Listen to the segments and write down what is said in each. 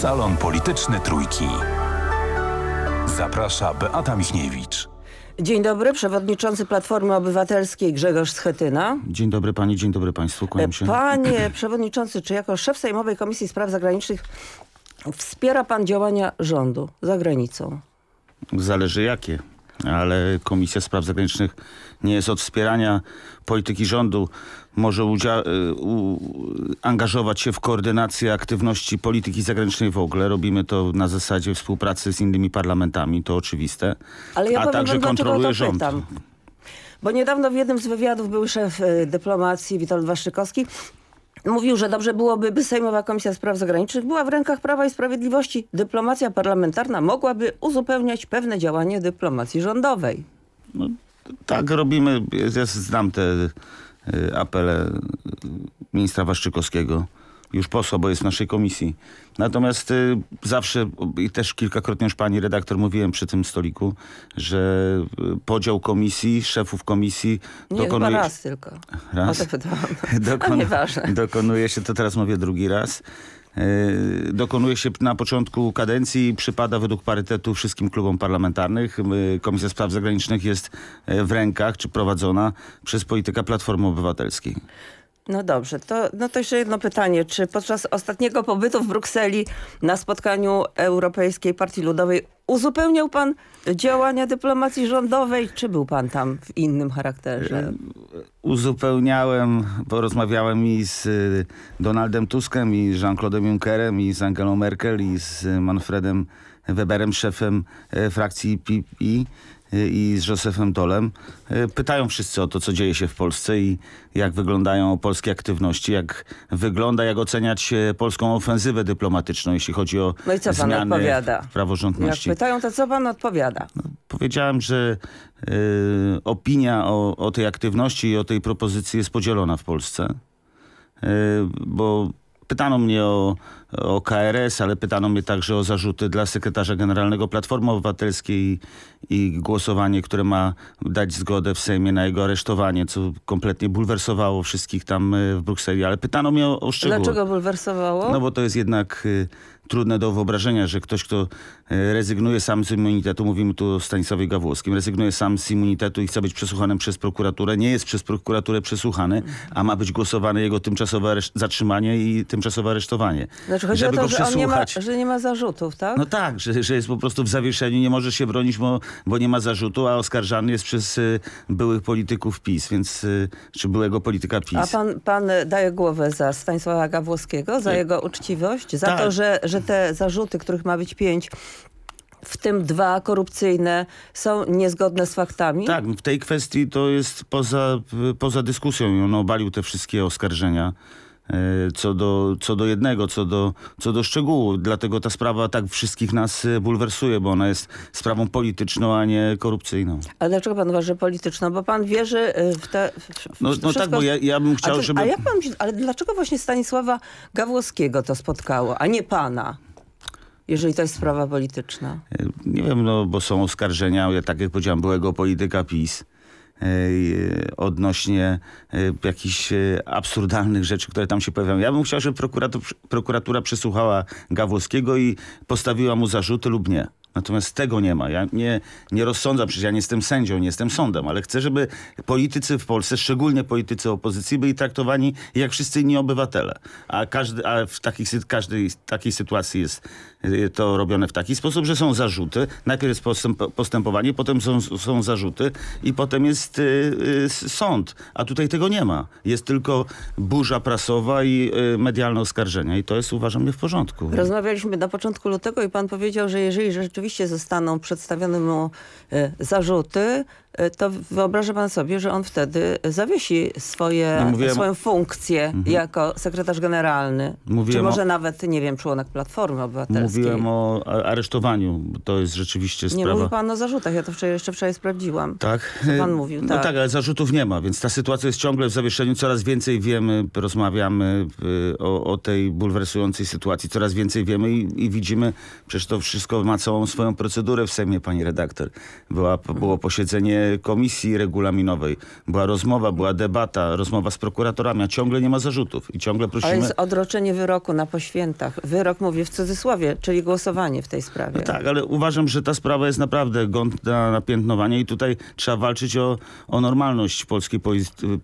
Salon Polityczny Trójki. Zaprasza Beata Michniewicz. Dzień dobry, przewodniczący Platformy Obywatelskiej Grzegorz Schetyna. Dzień dobry pani, dzień dobry państwu, kłaniam się. Panie przewodniczący, czy jako szef Sejmowej Komisji Spraw Zagranicznych wspiera pan działania rządu za granicą? Zależy jakie ale Komisja Spraw Zagranicznych nie jest od wspierania polityki rządu. Może e, angażować się w koordynację aktywności polityki zagranicznej w ogóle. Robimy to na zasadzie współpracy z innymi parlamentami, to oczywiste. Ale ja a powiem, także kontroluje rząd. Pytam. Bo niedawno w jednym z wywiadów był szef y, dyplomacji Witold Waszczykowski mówił, że dobrze byłoby, by Sejmowa Komisja Spraw Zagranicznych była w rękach Prawa i Sprawiedliwości. Dyplomacja parlamentarna mogłaby uzupełniać pewne działanie dyplomacji rządowej. No, tak robimy. Ja znam te y, apele ministra Waszczykowskiego już posła, bo jest w naszej komisji. Natomiast y, zawsze, y, i też kilkakrotnie już pani redaktor mówiłem przy tym stoliku, że y, podział komisji, szefów komisji Nie, dokonuje... Nie, raz tylko. Raz? O to pytałam. Dokon... Dokonuje się, to teraz mówię drugi raz, y, dokonuje się na początku kadencji i przypada według parytetu wszystkim klubom parlamentarnych. Komisja Spraw Zagranicznych jest w rękach czy prowadzona przez polityka Platformy Obywatelskiej. No dobrze, to, no to jeszcze jedno pytanie. Czy podczas ostatniego pobytu w Brukseli na spotkaniu Europejskiej Partii Ludowej uzupełniał pan działania dyplomacji rządowej, czy był pan tam w innym charakterze? E, uzupełniałem, bo rozmawiałem i z e, Donaldem Tuskiem, i Jean-Claude'em Junckerem, i z Angelą Merkel, i z Manfredem Weberem, szefem e, frakcji PPI Y, i z Józefem Dolem. Y, pytają wszyscy o to, co dzieje się w Polsce i jak wyglądają polskie aktywności, jak wygląda, jak oceniać y, polską ofensywę dyplomatyczną, jeśli chodzi o No i co pan odpowiada? W praworządności. Jak pytają, to co pan odpowiada? No, powiedziałem, że y, opinia o, o tej aktywności i o tej propozycji jest podzielona w Polsce, y, bo pytano mnie o o KRS, ale pytano mnie także o zarzuty dla sekretarza generalnego Platformy Obywatelskiej i głosowanie, które ma dać zgodę w Sejmie na jego aresztowanie, co kompletnie bulwersowało wszystkich tam e, w Brukseli, ale pytano mnie o, o szczegóły. Dlaczego bulwersowało? No bo to jest jednak y, trudne do wyobrażenia, że ktoś, kto e, rezygnuje sam z immunitetu, mówimy tu o Stanisławie Gawłowskim, rezygnuje sam z immunitetu i chce być przesłuchanym przez prokuraturę, nie jest przez prokuraturę przesłuchany, a ma być głosowane jego tymczasowe zatrzymanie i tymczasowe aresztowanie. Dlaczego znaczy chodzi żeby o to, go przesłuchać. Że, nie ma, że nie ma zarzutów, tak? No tak, że, że jest po prostu w zawieszeniu, nie może się bronić, bo, bo nie ma zarzutu, a oskarżany jest przez y, byłych polityków PiS, więc y, czy byłego polityka PiS. A pan, pan daje głowę za Stanisława Gawłowskiego, za jego uczciwość, za tak. to, że, że te zarzuty, których ma być pięć, w tym dwa korupcyjne, są niezgodne z faktami? Tak, w tej kwestii to jest poza, poza dyskusją. On obalił te wszystkie oskarżenia. E, co do, co do jednego, co do, co do szczegółu. Dlatego ta sprawa tak wszystkich nas e, bulwersuje, bo ona jest sprawą polityczną, a nie korupcyjną. A dlaczego pan uważa, że polityczną? Bo pan wierzy e, w te... W no, no tak, bo ja, ja bym chciał, a żeby... A jak pan ale dlaczego właśnie Stanisława Gawłowskiego to spotkało, a nie pana? jeżeli to jest sprawa polityczna? Nie wiem, no bo są oskarżenia, ja tak jak powiedziałem, byłego polityka PiS. E, odnośnie e, jakichś e, absurdalnych rzeczy, które tam się pojawiają. Ja bym chciał, żeby prokuratura przesłuchała Gawłowskiego i postawiła mu zarzuty lub nie. Natomiast tego nie ma. Ja nie, nie rozsądzam, przecież ja nie jestem sędzią, nie jestem sądem, ale chcę, żeby politycy w Polsce, szczególnie politycy opozycji, byli traktowani jak wszyscy inni obywatele. A, każdy, a w takich, każdej takiej sytuacji jest y, to robione w taki sposób, że są zarzuty. Najpierw jest postęp, postępowanie, potem są, są zarzuty i potem jest y, y, sąd. A tutaj tego nie ma. Jest tylko burza prasowa i y, medialne oskarżenia. I to jest uważam nie w porządku. Rozmawialiśmy na początku lutego i pan powiedział, że jeżeli rzeczywiście oczywiście zostaną przedstawione mu e, zarzuty, E, to wyobraża pan sobie, że on wtedy zawiesi swoje, no, mówiłem... swoją funkcję mhm. jako sekretarz generalny. Mówiłem czy może o... nawet, nie wiem, członek Platformy Obywatelskiej. Mówiłem o aresztowaniu. To jest rzeczywiście sprawa... Nie mówił pan o zarzutach. Ja to wczoraj, jeszcze wczoraj sprawdziłam. Tak? pan mówił, no tak. No tak, ale zarzutów nie ma, więc ta sytuacja jest ciągle w zawieszeniu. Coraz więcej wiemy, rozmawiamy y, o, o tej bulwersującej sytuacji. Coraz więcej wiemy i, i, widzimy, przecież to wszystko ma całą swoją procedurę w Sejmie, pani redaktor. Była, było mhm. posiedzenie komisji regulaminowej. Była rozmowa, była debata, rozmowa z prokuratorami, a ciągle nie ma zarzutów i ciągle prosimy... jest odroczenie wyroku na poświętach. Wyrok mówię w cudzysłowie, czyli głosowanie w tej sprawie. No tak, ale uważam, że ta sprawa jest naprawdę godna napiętnowania i tutaj trzeba walczyć o, o normalność w polskiej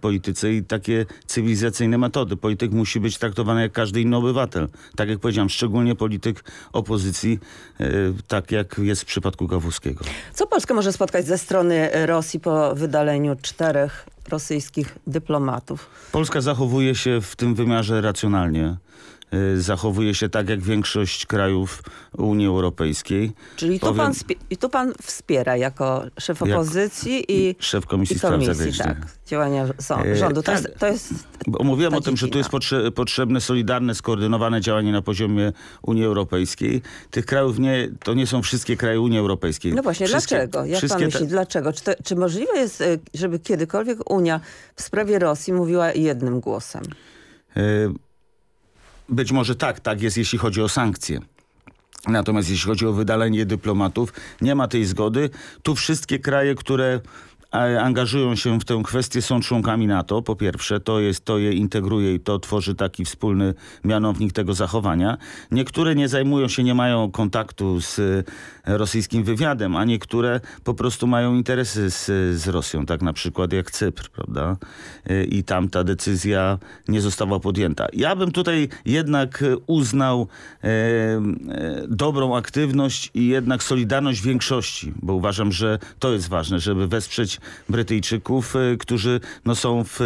polityce i takie cywilizacyjne metody. Polityk musi być traktowany jak każdy inny obywatel. Tak jak powiedziałem, szczególnie polityk opozycji, e, tak jak jest w przypadku Gawłowskiego. Co Polskę może spotkać ze strony Rosji po wydaleniu czterech rosyjskich dyplomatów. Polska zachowuje się w tym wymiarze racjonalnie. Y, zachowuje się tak jak większość krajów Unii Europejskiej. Czyli Powiem, tu, pan, tu pan wspiera jako szef opozycji jak i szef Komisji, i komisji, tak, działania e, rządu. To, tak. jest, to jest Bo Mówiłem o tym, dziedzina. że tu jest potrze potrzebne solidarne, skoordynowane działanie na poziomie Unii Europejskiej. Tych krajów nie, to nie są wszystkie kraje Unii Europejskiej. No właśnie, wszystkie, dlaczego? Jak pan myśli, dlaczego? Czy, to, czy możliwe jest, y, żeby kiedykolwiek Unia w sprawie Rosji mówiła jednym głosem? E, być może tak, tak jest jeśli chodzi o sankcje. Natomiast jeśli chodzi o wydalenie dyplomatów, nie ma tej zgody. Tu wszystkie kraje, które angażują się w tę kwestię, są członkami NATO, po pierwsze, to, jest, to je integruje i to tworzy taki wspólny mianownik tego zachowania. Niektóre nie zajmują się, nie mają kontaktu z e, rosyjskim wywiadem, a niektóre po prostu mają interesy z, z Rosją, tak na przykład jak Cypr, prawda? E, I tam ta decyzja nie została podjęta. Ja bym tutaj jednak uznał e, e, dobrą aktywność i jednak solidarność większości, bo uważam, że to jest ważne, żeby wesprzeć Brytyjczyków, y, którzy no, są w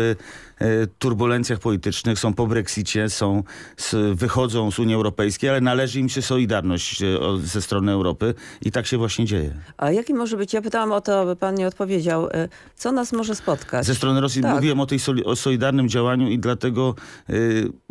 E, turbulencjach politycznych, są po Brexicie, są, z, wychodzą z Unii Europejskiej, ale należy im się solidarność e, ze strony Europy i tak się właśnie dzieje. A jaki może być, ja pytałam o to, aby pan nie odpowiedział, e, co nas może spotkać? Ze strony Rosji tak. mówiłem o tej soli, o solidarnym działaniu i dlatego,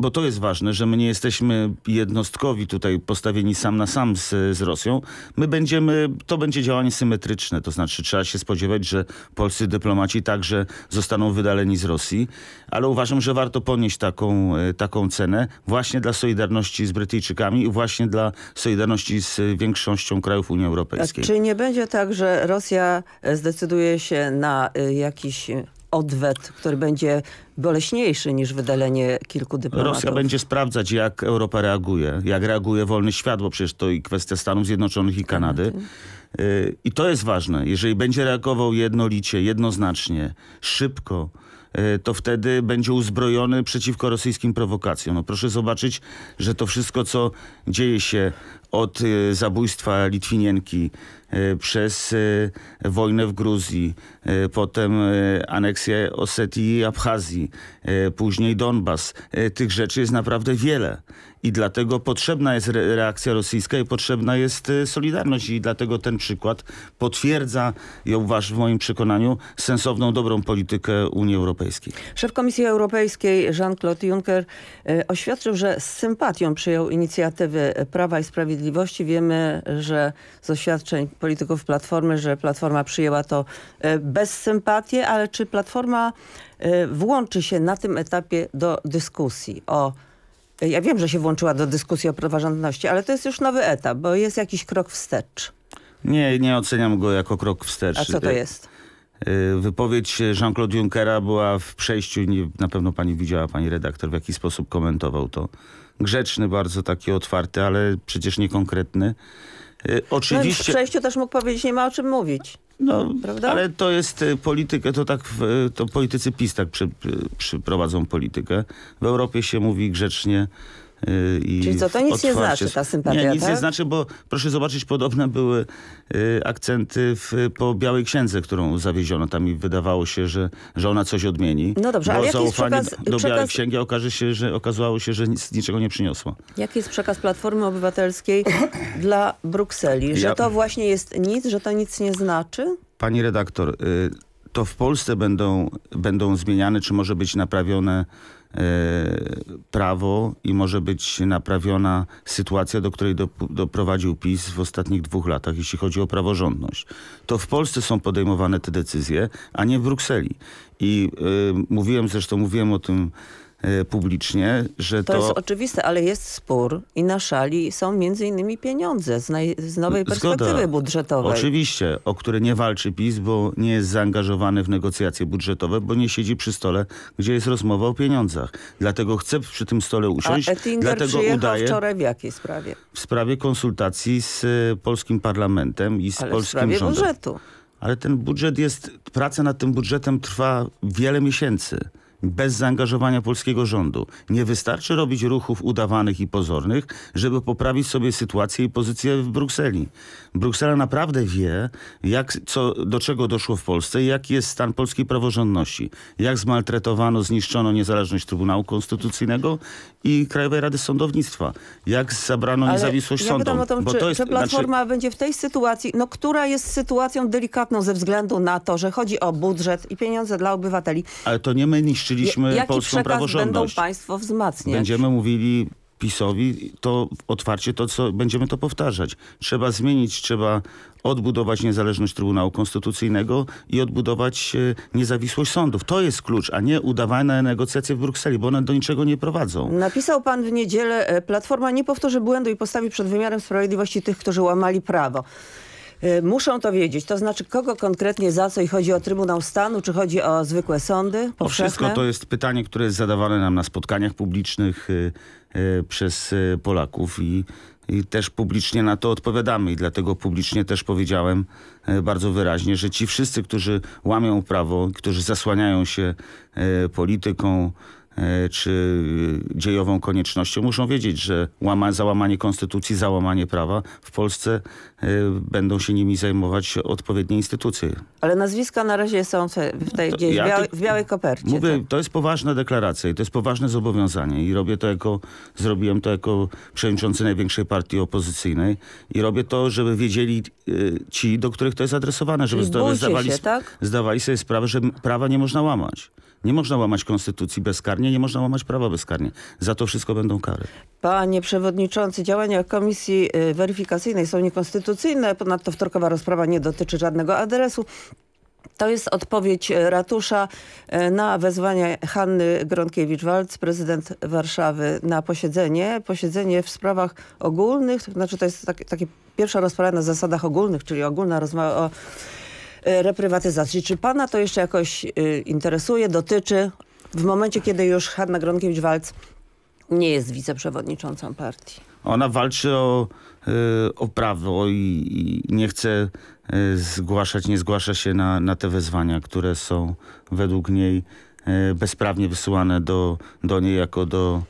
bo to jest ważne, że my nie jesteśmy jednostkowi tutaj postawieni sam na sam z, z Rosją. My będziemy, to będzie działanie symetryczne, to znaczy trzeba się spodziewać, że polscy dyplomaci także zostaną wydaleni z Rosji ale uważam, że warto ponieść taką, e, taką cenę właśnie dla solidarności z Brytyjczykami i właśnie dla solidarności z większością krajów Unii Europejskiej. Czy nie będzie tak, że Rosja e, zdecyduje się na e, jakiś odwet, który będzie boleśniejszy niż wydalenie kilku dyplomatów. Rosja będzie sprawdzać, jak Europa reaguje, jak reaguje wolny świat, bo przecież to i kwestia Stanów Zjednoczonych i tak, Kanady. Tak. I to jest ważne. Jeżeli będzie reagował jednolicie, jednoznacznie, szybko, E, to wtedy będzie uzbrojony przeciwko rosyjskim prowokacjom. No proszę zobaczyć, że to wszystko, co dzieje się od e, zabójstwa Litwinienki e, przez wojnę w Gruzji, potem aneksję Osetii i Abchazji, później Donbas. Tych rzeczy jest naprawdę wiele i dlatego potrzebna jest reakcja rosyjska i potrzebna jest y, solidarność i dlatego ten przykład potwierdza, ja uważam w moim przekonaniu, sensowną, dobrą politykę Unii Europejskiej. Szef Komisji Europejskiej Jean-Claude Juncker y, oświadczył, że z sympatią przyjął inicjatywy Prawa i Sprawiedliwości. Wiemy, że z oświadczeń polityków Platformy, że Platforma przyjęła to y, bez sympatii, ale czy Platforma włączy się na tym etapie do dyskusji o ja wiem, że się włączyła do dyskusji o praworządności, ale to jest już nowy etap, bo jest jakiś krok wstecz. Nie, nie oceniam go jako krok wstecz. A co to y, jest? Y, wypowiedź Jean-Claude Junckera była w przejściu, nie, na pewno pani widziała, pani redaktor, w jaki sposób komentował to. Grzeczny, bardzo taki otwarty, ale przecież niekonkretny. Y, no oczywiście... No w przejściu też mógł powiedzieć, nie ma o czym mówić. No, Prawda? ale to jest y, politykę, to tak, y, to politycy PiS tak przy, przy, przyprowadzą politykę. W Europie się mówi grzecznie Y, I Czyli co, to nic otwarcie. nie znaczy ta sympatia, Nie, nic tak? nie znaczy, bo proszę zobaczyć, podobne były y, akcenty w, po Białej Księdze, którą zawieziono tam i wydawało się, że, że ona coś odmieni. No dobrze, bo ale zaufanie jaki jest przekaz, do Białej przekaz... Księgi okaże się, że okazało się, że nic, niczego nie przyniosło. Jaki jest przekaz Platformy Obywatelskiej dla Brukseli? Że ja... to właśnie jest nic, że to nic nie znaczy? Pani redaktor, y, to w Polsce będą, będą zmieniane, czy może być naprawione E, prawo i może być naprawiona sytuacja, do której do, doprowadził PiS w ostatnich dwóch latach, jeśli chodzi o praworządność. To w Polsce są podejmowane te decyzje, a nie w Brukseli. I y, mówiłem, zresztą mówiłem o tym Y, publicznie, że to... To jest oczywiste, ale jest spór i na szali są między innymi pieniądze z, naj... z nowej perspektywy Zgoda. budżetowej. Oczywiście, o które nie walczy PiS, bo nie jest zaangażowany w negocjacje budżetowe, bo nie siedzi przy stole, gdzie jest rozmowa o pieniądzach. Dlatego chce przy tym stole usiąść. A Ettinger dlatego udaje wczoraj w jakiej sprawie? W sprawie konsultacji z y, polskim parlamentem i z ale polskim w sprawie rządem. budżetu. Ale ten budżet jest, praca nad tym budżetem trwa wiele miesięcy bez zaangażowania polskiego rządu. Nie wystarczy robić ruchów udawanych i pozornych, żeby poprawić sobie sytuację i pozycję w Brukseli. Bruksela naprawdę wie, jak, co, do czego doszło w Polsce, jaki jest stan polskiej praworządności, jak zmaltretowano, zniszczono niezależność Trybunału Konstytucyjnego i Krajowej Rady Sądownictwa, jak zabrano Ale niezawisłość sądu. sądom. bo czy, to jest, czy znaczy Platforma znaczy... będzie w tej sytuacji, no, która jest sytuacją delikatną ze względu na to, że chodzi o budżet i pieniądze dla obywateli. Ale to nie my niszczymy zniszczyliśmy Jaki polską praworządność. będą państwo wzmacniać? Będziemy mówili PiSowi to otwarcie to, co będziemy to powtarzać. Trzeba zmienić, trzeba odbudować niezależność Trybunału Konstytucyjnego i odbudować e, niezawisłość sądów. To jest klucz, a nie udawane negocjacje w Brukseli, bo one do niczego nie prowadzą. Napisał pan w niedzielę, e, Platforma nie powtórzy błędu i postawi przed wymiarem sprawiedliwości tych, którzy łamali prawo. E, muszą to wiedzieć. To znaczy, kogo konkretnie za co i chodzi o Trybunał Stanu, czy chodzi o zwykłe sądy? Powszechne? O wszystko to jest pytanie, które jest zadawane nam na spotkaniach publicznych e, e, przez Polaków i i też publicznie na to odpowiadamy i dlatego publicznie też powiedziałem bardzo wyraźnie, że ci wszyscy, którzy łamią prawo, którzy zasłaniają się polityką, E, czy e, dziejową koniecznością, muszą wiedzieć, że łama, załamanie konstytucji, załamanie prawa w Polsce e, będą się nimi zajmować odpowiednie instytucje. Ale nazwiska na razie są w tej no gdzieś, ja w białej kopercie. Mówię, tak? to jest poważna deklaracja i to jest poważne zobowiązanie i robię to jako, zrobiłem to jako przewodniczący największej partii opozycyjnej i robię to, żeby wiedzieli ci, do których to jest adresowane, żeby zdawali, się, tak? zdawali sobie sprawę, że prawa nie można łamać. Nie można łamać konstytucji bezkarnie, nie można łamać prawa bezkarnie. Za to wszystko będą kary. Panie przewodniczący, działania komisji y, weryfikacyjnej są niekonstytucyjne. Ponadto wtorkowa rozprawa nie dotyczy żadnego adresu. To jest odpowiedź y, ratusza y, na wezwanie Hanny Gronkiewicz-Walc, prezydent Warszawy, na posiedzenie. Posiedzenie w sprawach ogólnych, to znaczy to jest takie, takie pierwsza rozprawa na zasadach ogólnych, czyli ogólna rozmowa o Y, reprywatyzacji. Czy pana to jeszcze jakoś y, interesuje, dotyczy w momencie, kiedy już Hanna Gronkiewicz-Walc nie jest wiceprzewodniczącą partii? Ona walczy o, y, o prawo i, i nie chce zgłaszać, nie zgłasza się na, na te wezwania, które są według niej bezprawnie wysyłane do, do niej jako do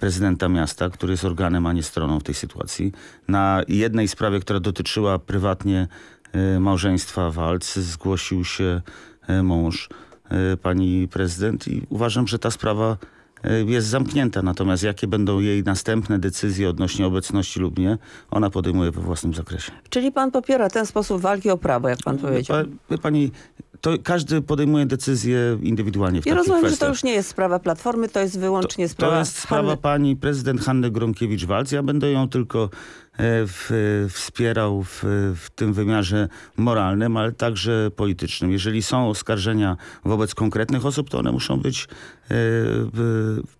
prezydenta miasta, który jest organem, a nie stroną w tej sytuacji. Na jednej sprawie, która dotyczyła prywatnie E, małżeństwa Walc zgłosił się e, mąż e, pani prezydent i uważam, że ta sprawa jest zamknięta. Natomiast jakie będą jej następne decyzje odnośnie obecności lub nie, ona podejmuje we własnym zakresie. Czyli pan popiera ten sposób walki o prawo, jak pan powiedział. Pa, pani, to każdy podejmuje decyzję indywidualnie w ja rozumiem, kwestiach. że to już nie jest sprawa Platformy, to jest wyłącznie to, sprawa... To jest sprawa Hanny... pani prezydent Hanny Gronkiewicz-Walc. Ja będę ją tylko E, w, wspierał w, w tym wymiarze moralnym, ale także politycznym. Jeżeli są oskarżenia wobec konkretnych osób, to one muszą być e,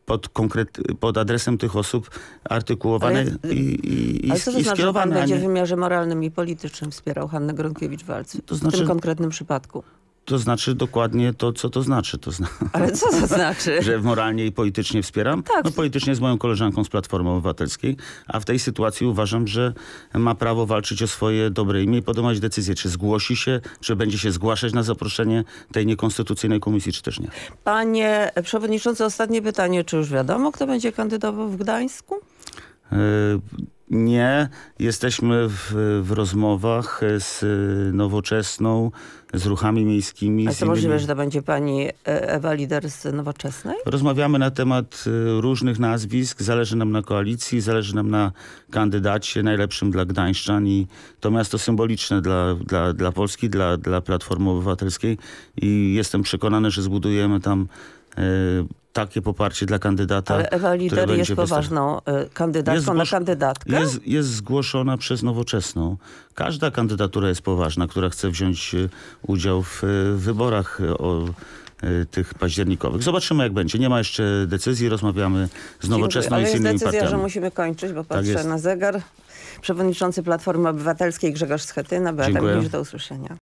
pod, konkret, pod adresem tych osób artykułowane ale, i, i, ale co i znaczy, że pan będzie w wymiarze moralnym i politycznym wspierał Hannę Gronkiewicz-Walc to znaczy, w tym konkretnym przypadku? To znaczy dokładnie to, co to znaczy. To zna... Ale co to znaczy? że moralnie i politycznie wspieram? Tak. No, politycznie z moją koleżanką z Platformy Obywatelskiej, a w tej sytuacji uważam, że ma prawo walczyć o swoje dobre imię i podejmować decyzję, czy zgłosi się, czy będzie się zgłaszać na zaproszenie tej niekonstytucyjnej komisji, czy też nie. Panie przewodniczący, ostatnie pytanie. Czy już wiadomo, kto będzie kandydował w Gdańsku? E, nie, jesteśmy w, w rozmowach z Nowoczesną, z ruchami miejskimi. A to możliwe, że to będzie pani e, Ewa Lider z Nowoczesnej? Rozmawiamy na temat e, różnych nazwisk. Zależy nam na koalicji, zależy nam na kandydacie najlepszym dla Gdańszczan i to miasto symboliczne dla, dla, dla Polski, dla, dla Platformy Obywatelskiej i jestem przekonany, że zbudujemy tam e, takie poparcie dla kandydata. Ale Ewa Lider jest poważną e, kandydatką jest na kandydatkę? Jest, jest zgłoszona przez Nowoczesną. Każda kandydatura jest poważna, która chce wziąć e, udział w e, wyborach o tych październikowych. Zobaczymy jak będzie. Nie ma jeszcze decyzji, rozmawiamy z Nowoczesną i z innymi decyzja, partiami. że musimy kończyć, bo tak patrzę tak na zegar. Przewodniczący Platformy Obywatelskiej Grzegorz Schetyna. Beata Dziękuję. Mówisz, do usłyszenia.